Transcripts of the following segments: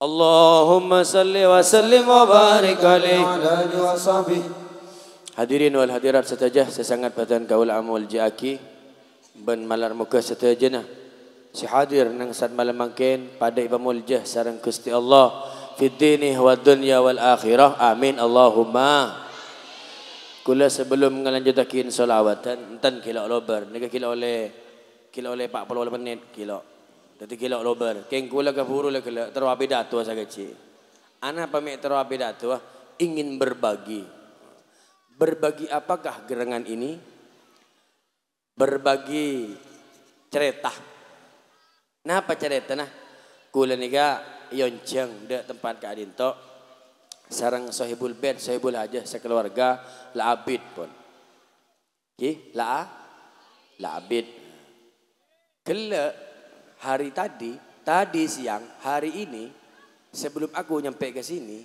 Allahumma salli wa sallim wa barik alaihi Hadirin wal hadirat setajah Saya sangat patahkan kaul amul jiaki Ben malar muka setajah Si hadir nang saat malam makin Pada ibu muljah sarang kusti Allah Fi dini wa dunya wal akhirah Amin Allahumma Kula sebelum ngelanjutakin solawat Entan kila lober Nega kila oleh Kila oleh 40 menit Kila Tadi kilo lober. Keng kula kepuru le kelok terwa pidato saya kecil. Anak pamit terwa tuh ingin berbagi. Berbagi apakah gerengan ini? Berbagi cerita. Napa cerita nah? Kula yonceng yonjeng de tempat Kak Adinto. Sarang sahibul bed, sahibul hajah sekeluarga la abid pun. Ki, la la abid. Kelak hari tadi, tadi siang, hari ini, sebelum aku nyampe ke sini,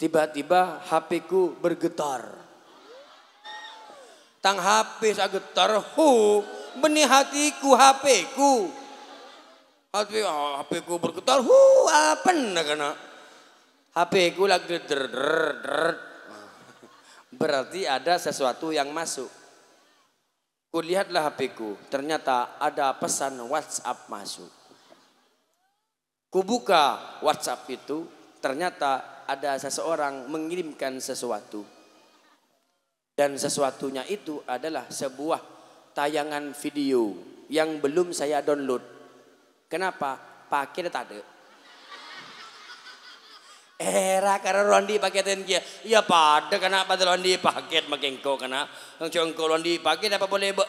tiba-tiba HP ku bergetar. Tang HP saya getar, hu, benih hatiku HP ku. Hati, oh, HP ku bergetar, hu, apa kena? HP ku lagi der, der, der. Berarti ada sesuatu yang masuk. Kulihatlah HPku, ternyata ada pesan WhatsApp masuk. Kubuka WhatsApp itu, ternyata ada seseorang mengirimkan sesuatu. Dan sesuatunya itu adalah sebuah tayangan video yang belum saya download. Kenapa? Pakai tak ada. Era karena rondi paketin kia. Ya pada kena pada rondi paket makin kau kena. Ngcong kau rondi paket apa boleh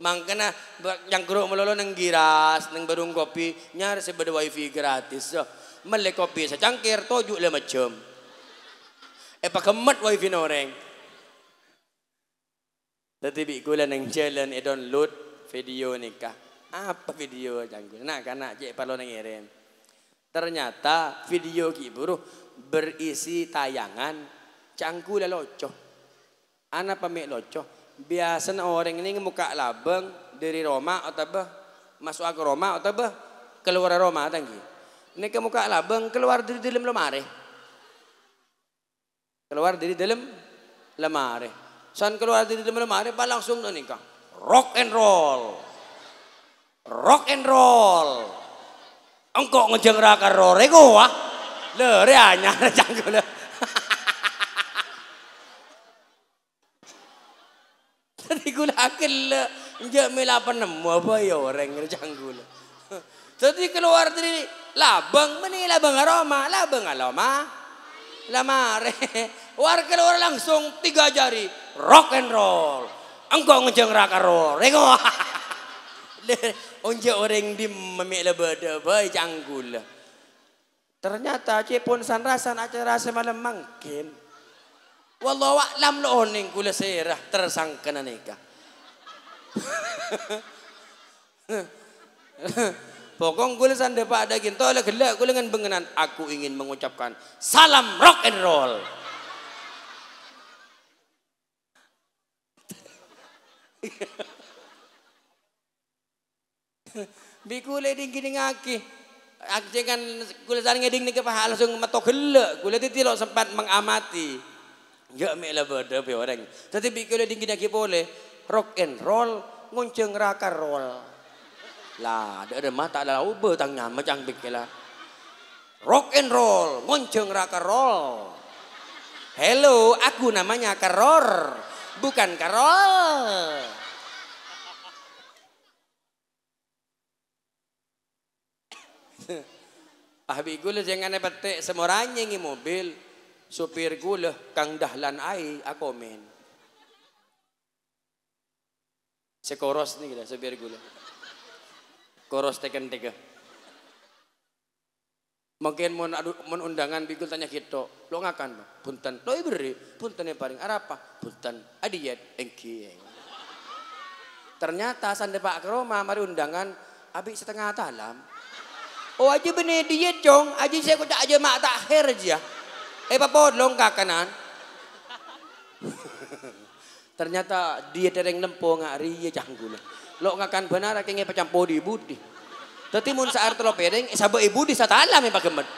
mang kena yang kru melolo neng giras neng berung kopi nyar sebeda wifi gratis. So, melek kopi secangkir tujuh lima jam Eh pakai mat wifi noreng. tapi bikulah neng challenge eh, download video nikah. Apa video cangkir? Nak karena cek perlu neng iren. Ternyata video kiburu berisi tayangan cangku dan loco. Anak pemik loco. Biasanya orang ini muka labeng dari Roma atau bah, masuk ke Roma atau bah, keluar Roma tangki. Ini ke muka labeng keluar dari dalam lemari. Keluar dari dalam lemari. San keluar dari dalam lemari, pak langsung nikah. Rock and roll. Rock and roll. Engkau ngejeng raka rore gua wah. le re anyar Tadi lho. Dadi kula akil mila penemu apa ya orang cangku Tadi keluar dari labang meni labang aroma, labang aroma. Lamare. War keluar langsung tiga jari rock and roll. Engkau ngejeng raka rore gua onja orang di memilih beda bayi janggul. Ternyata cepon san rasan acara semalam mangkin. walau waklam lo oning kula serah tersangka nikah. Pokong kula san depa ada ginto oleh gelak kula ngan bengenan aku ingin mengucapkan salam rock and roll. Yeah. Bikule ding gini ngaki. Jangan kule saling ngeding ni kepala langsung meto gelek. Kule itu tidak sempat mengamati. Ya mela bodoh be orang. Tapi bikule ding gini ngaki boleh. Rock and roll ngonceng raka roll. Lah, ada ada mata ada ube tang nyama cang bikila. Rock and roll ngonceng raka roll. Hello, aku namanya Karor, bukan Karol. Abi gula jangan petik semua ngi mobil. Supir gula kang dahlan ai men Sekoros nih kita supir gula. Koros teken tega. Mungkin mau mau undangan bigul tanya kita, gitu, lo ngakan punten, lo iberi, punten yang paling arapa, punten adiyat engkieng. Ternyata sandepak pak keroma mari undangan, abi setengah talam. Oh aja bener dia jong, aja saya tak aja mak tak akhir aja. Eh papa long kanan. Ternyata dia tereng nempo ngak ria ya, canggul. Lo kan benar akhirnya pecah podi budi. Tetapi mun saar telo pedeng, eh, sabo ibu eh, di alam memang ya, gemet.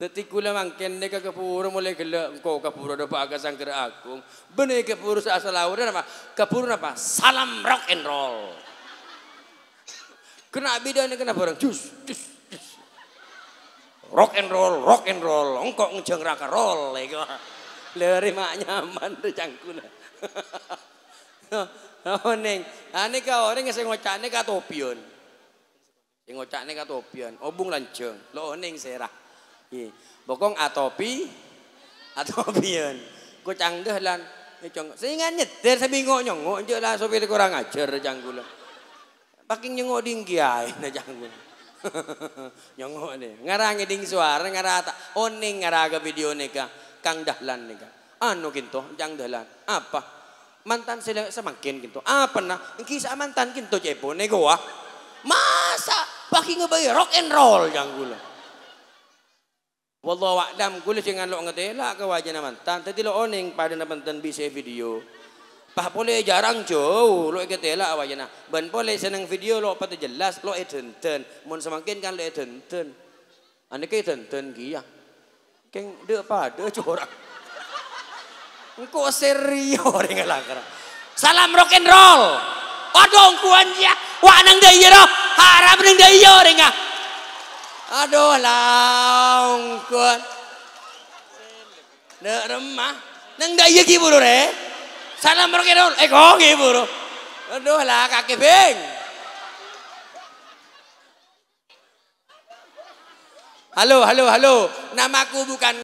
Tetapi kula mangken mereka kepura mulai gelak engkau kepura dapat agak sangker aku. Bener kepura asal awal apa? Kepura apa? Salam rock and roll. Kena bidan kena barang jus, jus, jus. Rock and roll, rock and roll, engkok ngejeng raka roll, lego. Lari mak nyaman tuh cangkuna. Oh neng, ane ah, kau orang yang ngocane katopion, yang ngocane topion, obung lanceng, lo neng serah. Bokong atopi, atopion, Kau canggah lan, sehingga nyetir sebingung nyongok, jadi lah sopir kurang ajar cangkula. Paking nyengok ding kiai na jangun. nyengok ni. Ngarang ding suara ngarata. Oning oh, ngaraga video ka Kang Dahlan ka. Ano kinto? Jang Dahlan. Apa? Mantan sila semakin kinto. Apa na? Kisah mantan kinto cepo nego ah. Masa paking ngebay rock and roll janggula. Wallahu a'lam kulo sing lo wajah kawajan mantan. Tadi lo oning pada mantan bisa video. Pah boleh jarang jauh, lo ikut awak awalnya. Ban boleh senang video lo patut jelas, lo eden eh ten, Mau semakin kan lo eh ten, Ane ke edenten kia. Ya. Keng de deh corak. Engko serio dengan langkara. Salam rock and roll. Aduh, kuan ya. Wah, nang deh iya, harap harap nang deh iya, ya, dengan. Aduh, laung kuan. Nek remah, nang deh ya kibur Salam mereka dulu. Eh kok nggih, Bu? Aduh lah kaki bing. Halo, halo, halo. Namaku bukan